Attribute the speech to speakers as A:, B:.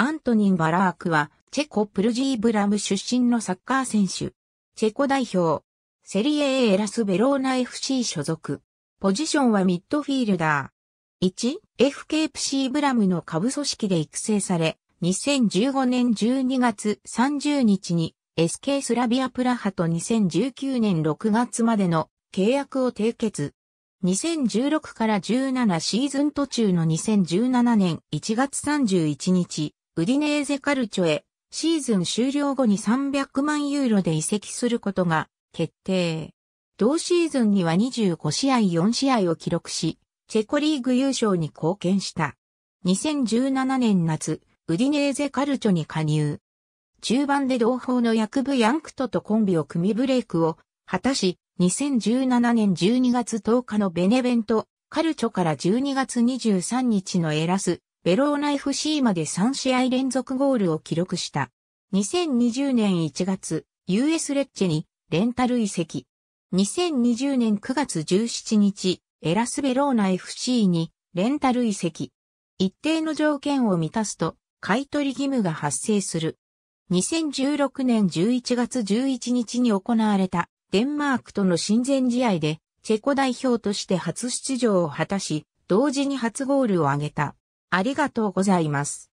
A: アントニン・バラークは、チェコ・プルジーブラム出身のサッカー選手。チェコ代表。セリエ A ラス・ベローナ FC 所属。ポジションはミッドフィールダー。1、f k シ c ブラムの下部組織で育成され、2015年12月30日に SK スラビアプラハと2019年6月までの契約を締結。2016から17シーズン途中の2017年1月31日、ウディネーゼカルチョへシーズン終了後に300万ユーロで移籍することが決定。同シーズンには25試合4試合を記録し、チェコリーグ優勝に貢献した。2017年夏、ウディネーゼカルチョに加入。中盤で同胞のヤクブ・ヤンクトとコンビを組みブレイクを果たし、2017年12月10日のベネベント、カルチョから12月23日のエラス、ベローナ FC まで3試合連続ゴールを記録した。2020年1月、US レッチェにレンタル移籍。2020年9月17日、エラスベローナ FC にレンタル移籍。一定の条件を満たすと、買取義務が発生する。2016年11月11日に行われたデンマークとの親善試合でチェコ代表として初出場を果たし、同時に初ゴールを挙げた。ありがとうございます。